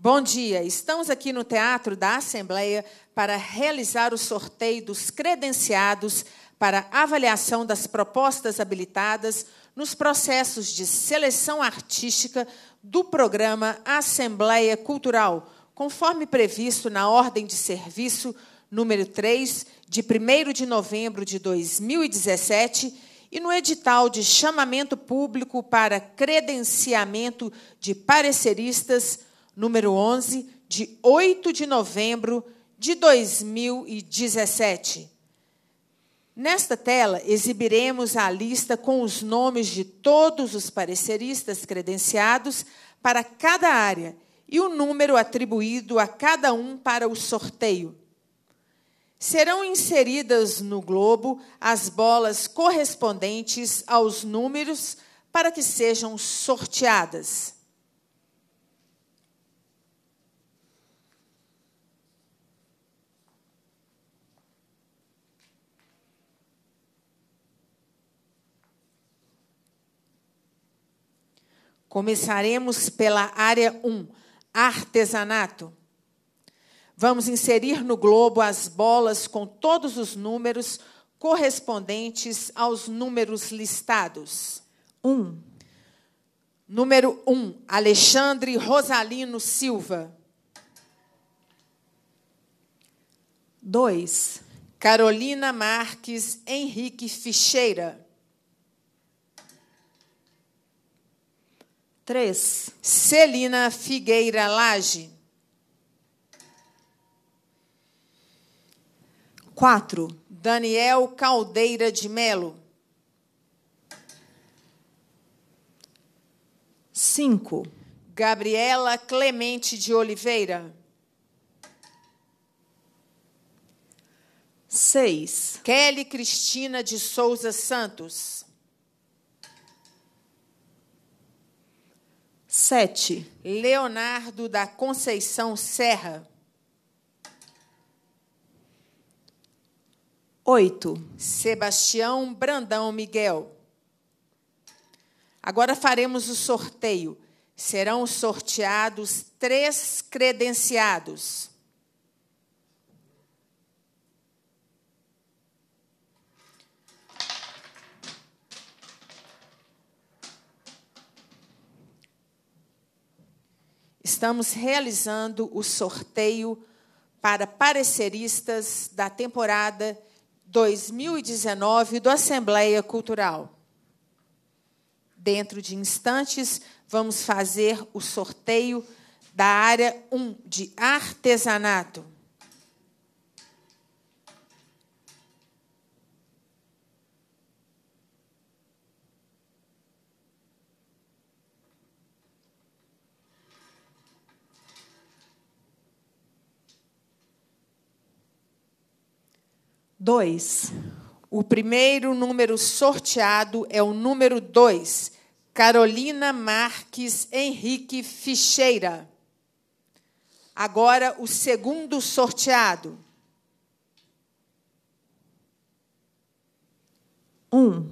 Bom dia. Estamos aqui no Teatro da Assembleia para realizar o sorteio dos credenciados para avaliação das propostas habilitadas nos processos de seleção artística do programa Assembleia Cultural, conforme previsto na ordem de serviço número 3, de 1 de novembro de 2017, e no edital de chamamento público para credenciamento de pareceristas número 11, de 8 de novembro de 2017. Nesta tela, exibiremos a lista com os nomes de todos os pareceristas credenciados para cada área e o número atribuído a cada um para o sorteio. Serão inseridas no globo as bolas correspondentes aos números para que sejam sorteadas. Começaremos pela área 1, artesanato. Vamos inserir no globo as bolas com todos os números correspondentes aos números listados. 1. Um. Número 1, um, Alexandre Rosalino Silva. 2. Carolina Marques Henrique Ficheira. três Celina Figueira Lage. quatro Daniel Caldeira de Melo. cinco Gabriela Clemente de Oliveira. seis Kelly Cristina de Souza Santos. 7. Leonardo da Conceição Serra. 8. Sebastião Brandão Miguel. Agora faremos o sorteio. Serão sorteados três credenciados. estamos realizando o sorteio para pareceristas da temporada 2019 do Assembleia Cultural. Dentro de instantes, vamos fazer o sorteio da área 1 de artesanato. 2. O primeiro número sorteado é o número 2, Carolina Marques Henrique Ficheira. Agora o segundo sorteado. 1. Um.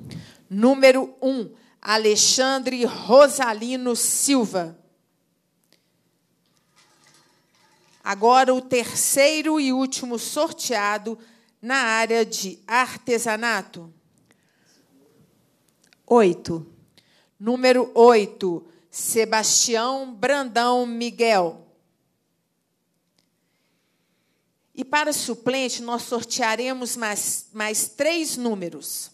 Número 1, um, Alexandre Rosalino Silva. Agora o terceiro e último sorteado na área de artesanato? 8. Número 8, Sebastião Brandão Miguel. E para suplente, nós sortearemos mais, mais três números.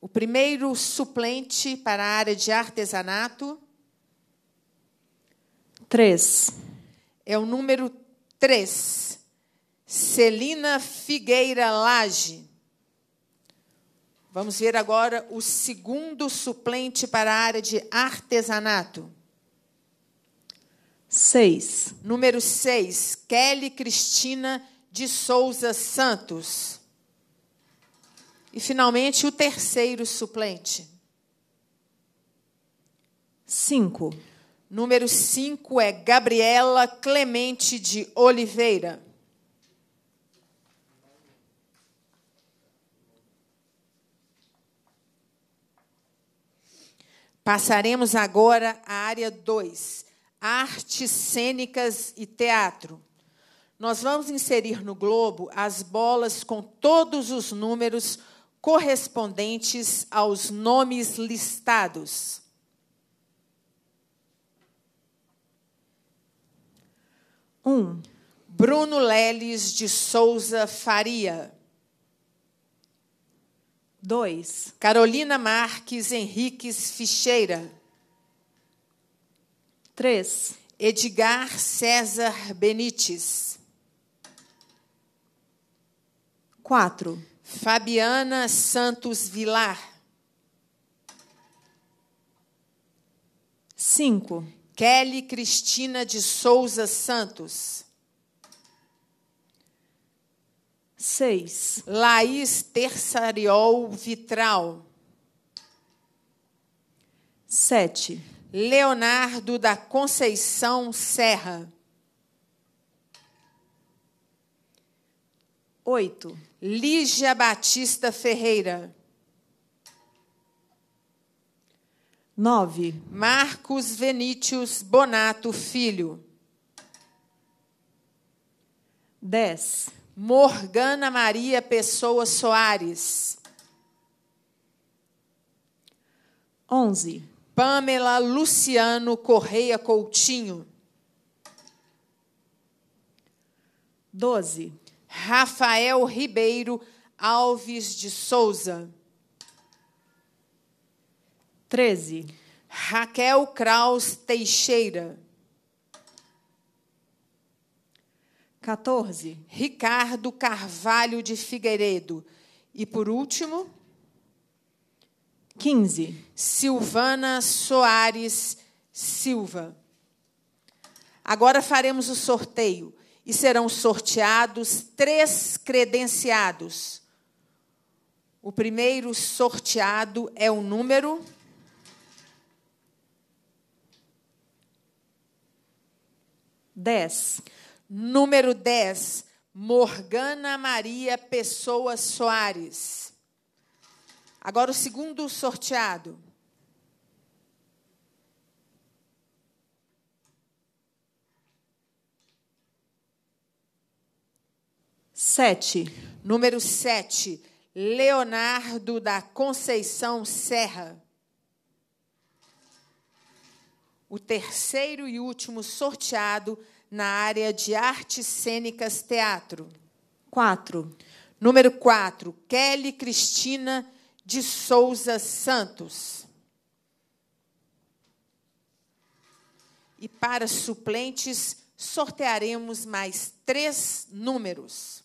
O primeiro suplente para a área de artesanato. 3. É o número 3. Celina Figueira Lage. Vamos ver agora o segundo suplente para a área de artesanato. 6. Número 6, Kelly Cristina de Souza Santos. E, finalmente, o terceiro suplente. 5. Número 5 é Gabriela Clemente de Oliveira. Passaremos agora à área 2, artes cênicas e teatro. Nós vamos inserir no globo as bolas com todos os números correspondentes aos nomes listados. Um, Bruno Leles de Souza Faria. 2. Carolina Marques Henriques Ficheira. 3. Edgar César Benites. 4. Fabiana Santos Vilar. 5. Kelly Cristina de Souza Santos. 6. Laís Terçariol Vitral. 7. Leonardo da Conceição Serra. 8. Lígia Batista Ferreira. 9. Marcos Venítios Bonato Filho. 10. Morgana Maria Pessoa Soares. 11. Pamela Luciano Correia Coutinho. 12. Rafael Ribeiro Alves de Souza. 13. Raquel Kraus Teixeira. 14. Ricardo Carvalho de Figueiredo. E por último. 15. Silvana Soares Silva. Agora faremos o sorteio e serão sorteados três credenciados. O primeiro sorteado é o número. Dez. Número 10, Morgana Maria Pessoa Soares. Agora o segundo sorteado. Sete. Número 7, Leonardo da Conceição Serra. O terceiro e último sorteado na área de artes cênicas teatro. 4. Número 4, Kelly Cristina de Souza Santos. E para suplentes, sortearemos mais três números.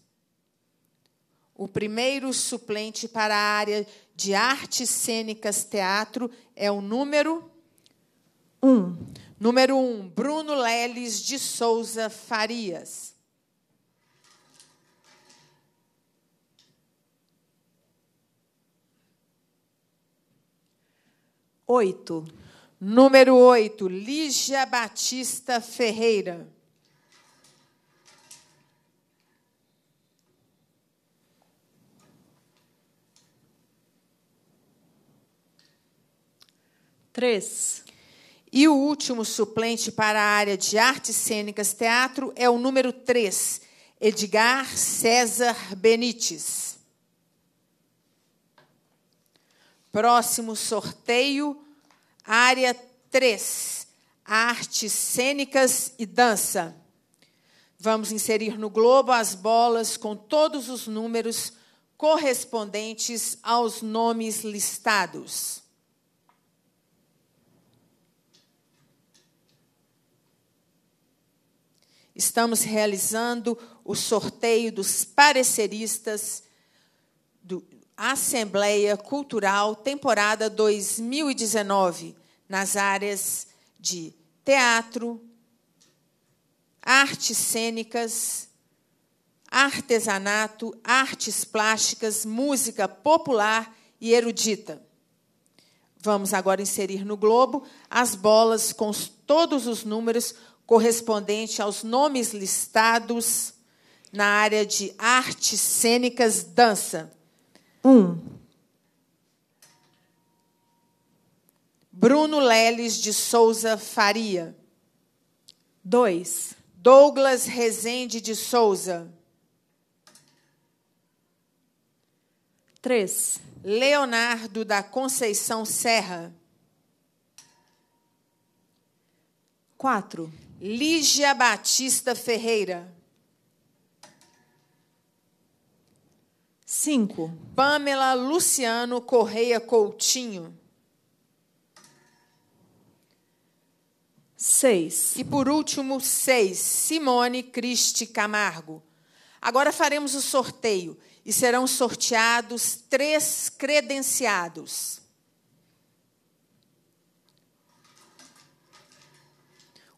O primeiro suplente para a área de artes cênicas teatro é o número 1. Um. Número 1, um, Bruno Leles de Souza Farias. Oito. Número 8, Lígia Batista Ferreira. Três. E o último suplente para a área de artes cênicas teatro é o número 3, Edgar César Benites. Próximo sorteio, área 3, artes cênicas e dança. Vamos inserir no globo as bolas com todos os números correspondentes aos nomes listados. estamos realizando o sorteio dos pareceristas do Assembleia Cultural temporada 2019 nas áreas de teatro, artes cênicas, artesanato, artes plásticas, música popular e erudita. Vamos agora inserir no globo as bolas com todos os números correspondente aos nomes listados na área de artes cênicas dança. 1. Um. Bruno Leles de Souza Faria. 2. Douglas Rezende de Souza. 3. Leonardo da Conceição Serra. 4. Lígia Batista Ferreira. Cinco. Pamela Luciano Correia Coutinho. Seis. E por último, seis. Simone Cristi Camargo. Agora faremos o sorteio e serão sorteados três credenciados.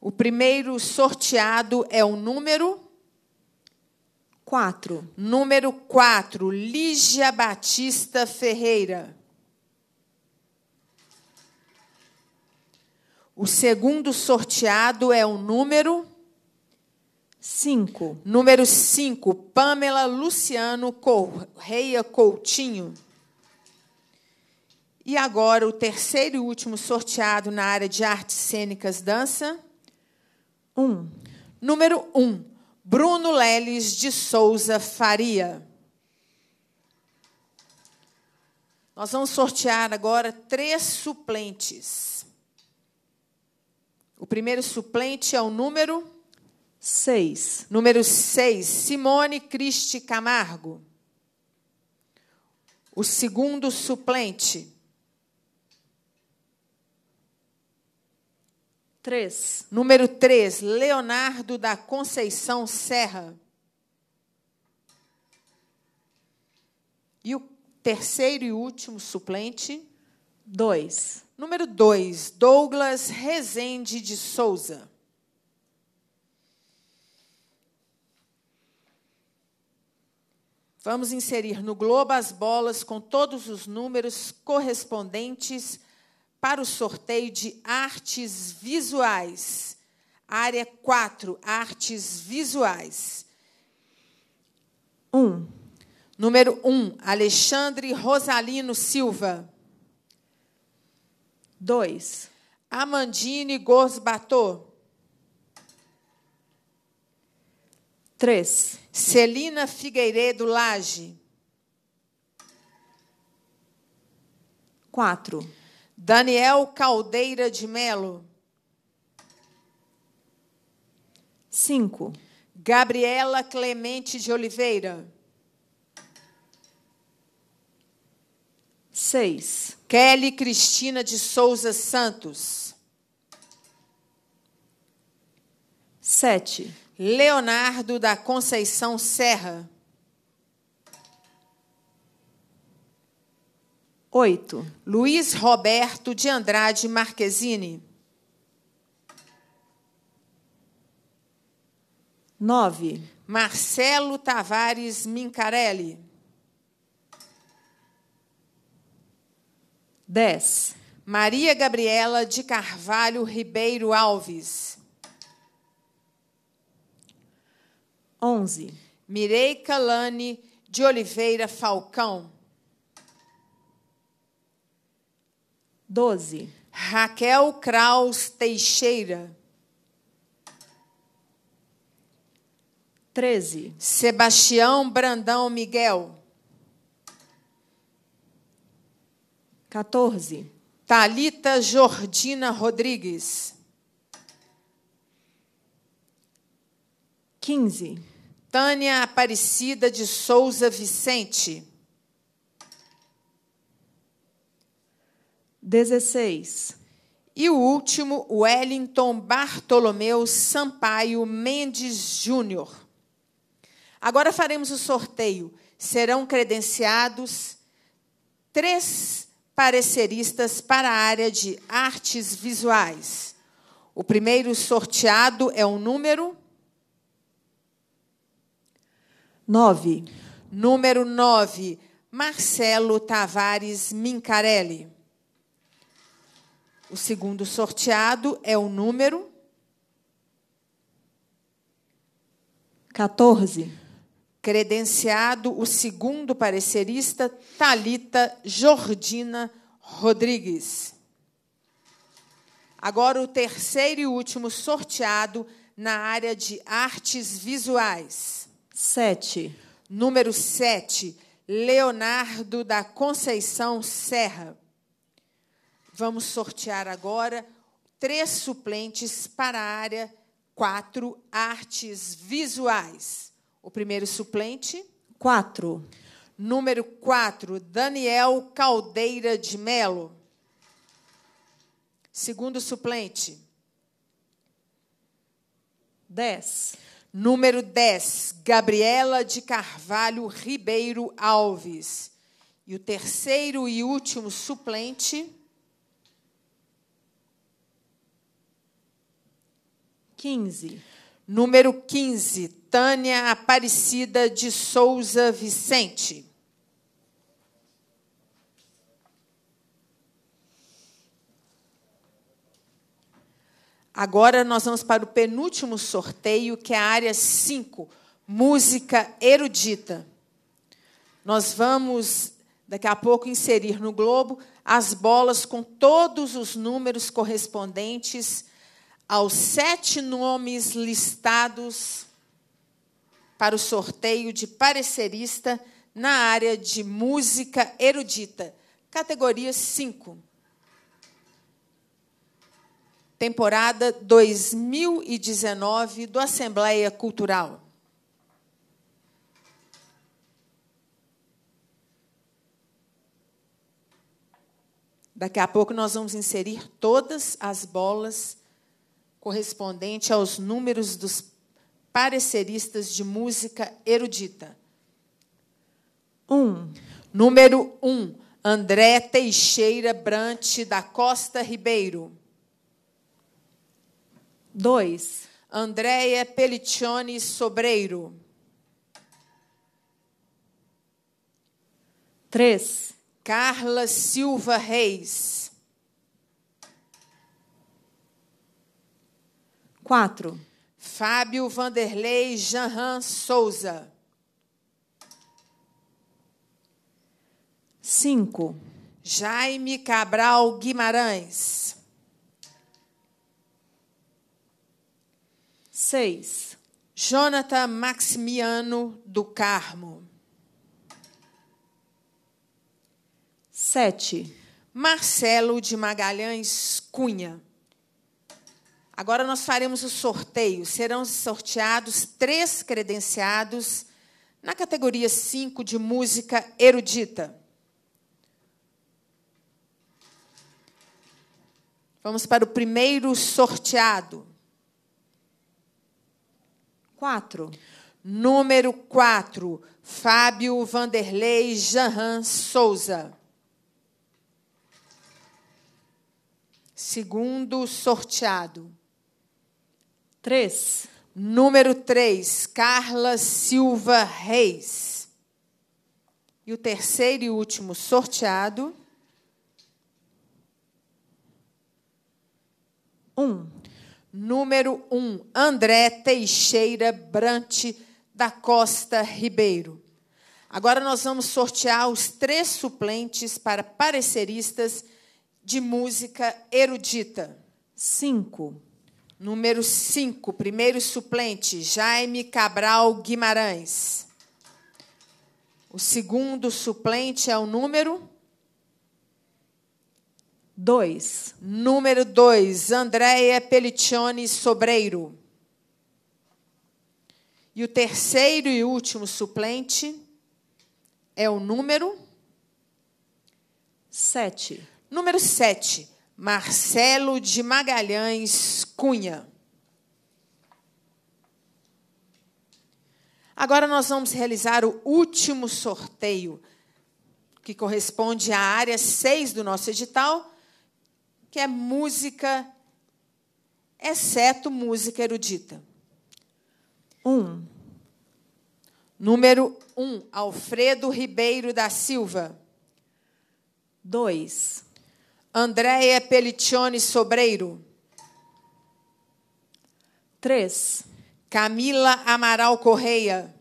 O primeiro sorteado é o número 4. Número 4, Lígia Batista Ferreira. O segundo sorteado é o número 5. Número 5, Pamela Luciano Correia Coutinho. E agora o terceiro e último sorteado na área de artes cênicas dança 1. Número 1. Bruno Leles de Souza Faria. Nós vamos sortear agora três suplentes. O primeiro suplente é o número 6. Número 6, Simone Cristi Camargo. O segundo suplente 3. Número 3, Leonardo da Conceição Serra. E o terceiro e último suplente, 2. Número 2, Douglas Rezende de Souza. Vamos inserir no globo as bolas com todos os números correspondentes para o sorteio de artes visuais. Área 4, artes visuais. 1. Um. Número 1, um, Alexandre Rosalino Silva. 2. Amandine Gosbatô. 3. Celina Figueiredo Lage. 4. Daniel Caldeira de Melo. cinco Gabriela Clemente de Oliveira. seis Kelly Cristina de Souza Santos. sete Leonardo da Conceição Serra. 8. Luiz Roberto de Andrade Marquezine. 9. Marcelo Tavares Mincarelli. 10. Maria Gabriela de Carvalho Ribeiro Alves. 11. Mireica Lane de Oliveira Falcão. 12. Raquel Kraus Teixeira. 13. Sebastião Brandão Miguel. 14. Talita Jordina Rodrigues. 15. Tânia Aparecida de Souza Vicente. 16. E o último, Wellington Bartolomeu Sampaio Mendes Júnior. Agora faremos o sorteio. Serão credenciados três pareceristas para a área de artes visuais. O primeiro sorteado é o número 9. Número 9, Marcelo Tavares Mincarelli. O segundo sorteado é o número 14. Credenciado o segundo parecerista, Talita Jordina Rodrigues. Agora o terceiro e último sorteado na área de artes visuais. 7. Número 7, Leonardo da Conceição Serra. Vamos sortear agora três suplentes para a área 4, artes visuais. O primeiro suplente. 4. Número 4, Daniel Caldeira de Melo. Segundo suplente. 10. Número 10, Gabriela de Carvalho Ribeiro Alves. E o terceiro e último suplente. 15. Número 15, Tânia Aparecida de Souza Vicente. Agora nós vamos para o penúltimo sorteio, que é a área 5, música erudita. Nós vamos daqui a pouco inserir no globo as bolas com todos os números correspondentes aos sete nomes listados para o sorteio de parecerista na área de música erudita, categoria 5. Temporada 2019 do Assembleia Cultural. Daqui a pouco nós vamos inserir todas as bolas correspondente aos números dos pareceristas de música erudita. 1. Um. Número 1. Um, André Teixeira Brante da Costa Ribeiro. 2. Andréia Pelicione Sobreiro. 3. Carla Silva Reis. 4. Fábio Vanderlei Janhan Souza. 5. Jaime Cabral Guimarães. 6. Jonathan Maximiano do Carmo. 7. Marcelo de Magalhães Cunha. Agora nós faremos o sorteio. Serão sorteados três credenciados na categoria 5 de música erudita. Vamos para o primeiro sorteado. Quatro. Número 4, Fábio Vanderlei Janran Souza. Segundo sorteado. 3. Número 3, Carla Silva Reis. E o terceiro e último sorteado. Um. Número 1, um, André Teixeira Brante da Costa Ribeiro. Agora nós vamos sortear os três suplentes para pareceristas de música erudita. 5. Número 5, primeiro suplente, Jaime Cabral Guimarães. O segundo suplente é o número 2. Número 2, Andréia Pelicione Sobreiro. E o terceiro e último suplente é o número 7. Número 7. Marcelo de Magalhães Cunha. Agora nós vamos realizar o último sorteio, que corresponde à área 6 do nosso edital, que é música, exceto música erudita. 1. Um. Número 1, um, Alfredo Ribeiro da Silva. 2. Andréia Pelicione Sobreiro. 3. Camila Amaral Correia.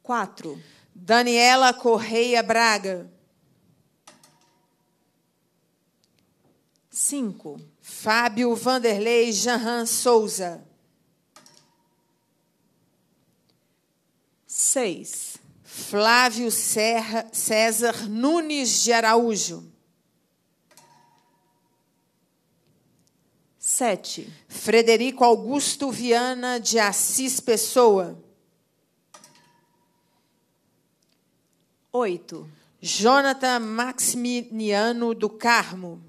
4. Daniela Correia Braga. 5. Fábio Vanderlei Janran Souza. 6. Flávio Serra, César Nunes de Araújo. 7. Frederico Augusto Viana de Assis Pessoa. 8. Jonathan Maximiliano do Carmo.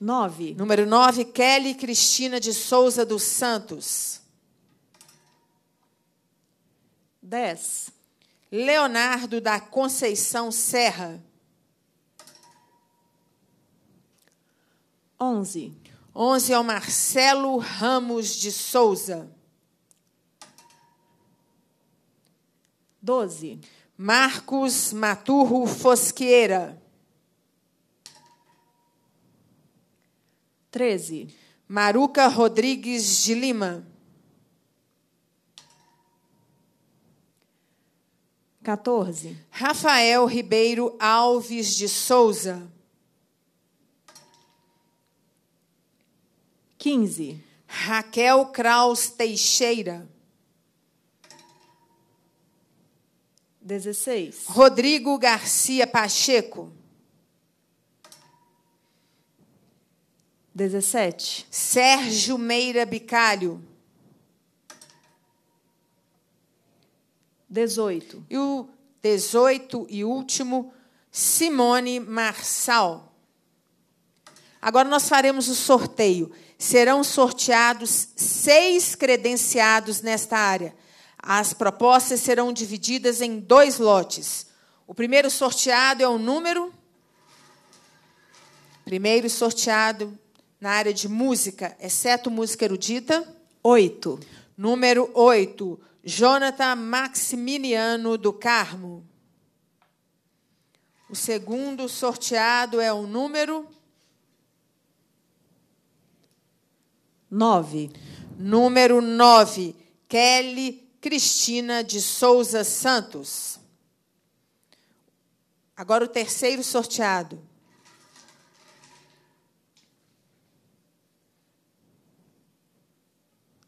9. Número 9, Kelly Cristina de Souza dos Santos. 10. Leonardo da Conceição Serra. 11. 11 é o Marcelo Ramos de Souza. 12. Marcos Maturro Fosqueira. 13. Maruca Rodrigues de Lima. 14. Rafael Ribeiro Alves de Souza. 15. Raquel Kraus Teixeira. 16. Rodrigo Garcia Pacheco. 17. Sérgio Meira Bicalho. 18. E o 18 e último, Simone Marçal. Agora nós faremos o sorteio. Serão sorteados seis credenciados nesta área. As propostas serão divididas em dois lotes. O primeiro sorteado é o número. Primeiro sorteado na área de música, exceto música erudita. Oito. Número oito. Jonathan Maximiliano do Carmo. O segundo sorteado é o número 9. Número 9, Kelly Cristina de Souza Santos. Agora o terceiro sorteado.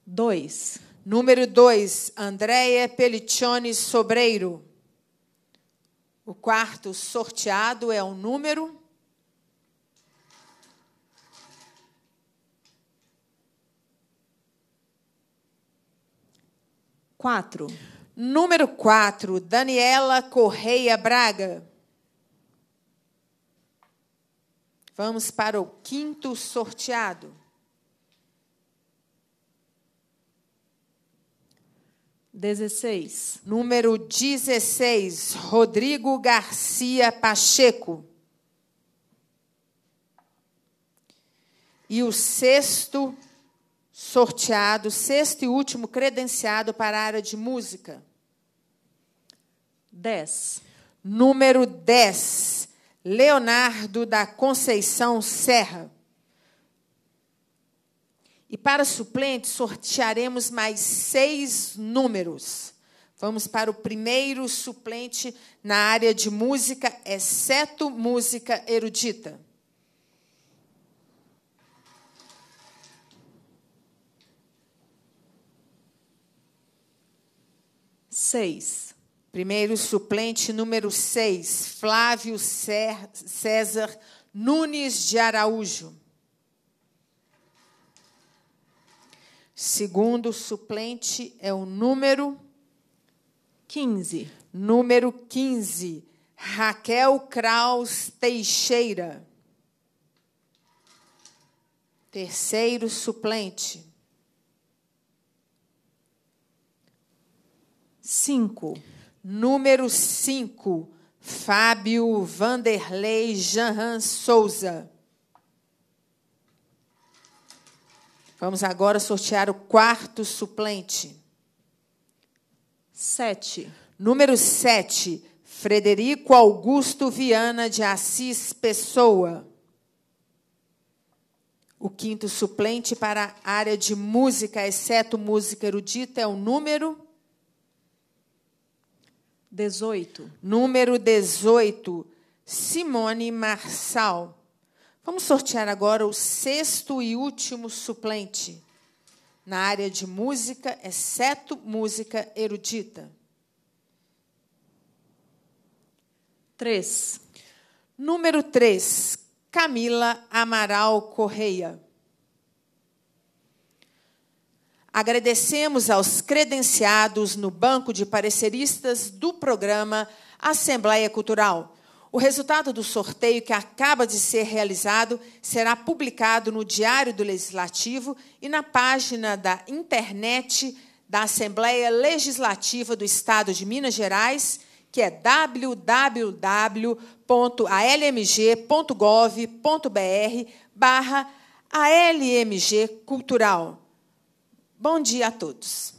Dois. Número 2, Andréia Pelicione Sobreiro. O quarto sorteado é o número Quatro. Número 4, Daniela Correia Braga. Vamos para o quinto sorteado. 16. Número 16, Rodrigo Garcia Pacheco. E o sexto sorteado, sexto e último credenciado para a área de música. 10. Número 10, Leonardo da Conceição Serra. E para suplente, sortearemos mais seis números. Vamos para o primeiro suplente na área de música, exceto música erudita. Seis. Primeiro suplente número seis, Flávio César Nunes de Araújo. Segundo suplente é o número 15. Número 15, Raquel Kraus Teixeira. Terceiro suplente. 5. Número 5, Fábio Vanderlei Janran Souza. Vamos agora sortear o quarto suplente. Sete. Número sete, Frederico Augusto Viana de Assis Pessoa. O quinto suplente para a área de música, exceto música erudita, é o número 18. Número 18, Simone Marçal. Vamos sortear agora o sexto e último suplente na área de música, exceto música erudita. 3. Número 3, Camila Amaral Correia. Agradecemos aos credenciados no banco de pareceristas do programa Assembleia Cultural o resultado do sorteio, que acaba de ser realizado, será publicado no Diário do Legislativo e na página da internet da Assembleia Legislativa do Estado de Minas Gerais, que é www.almg.gov.br barra ALMG Cultural. Bom dia a todos.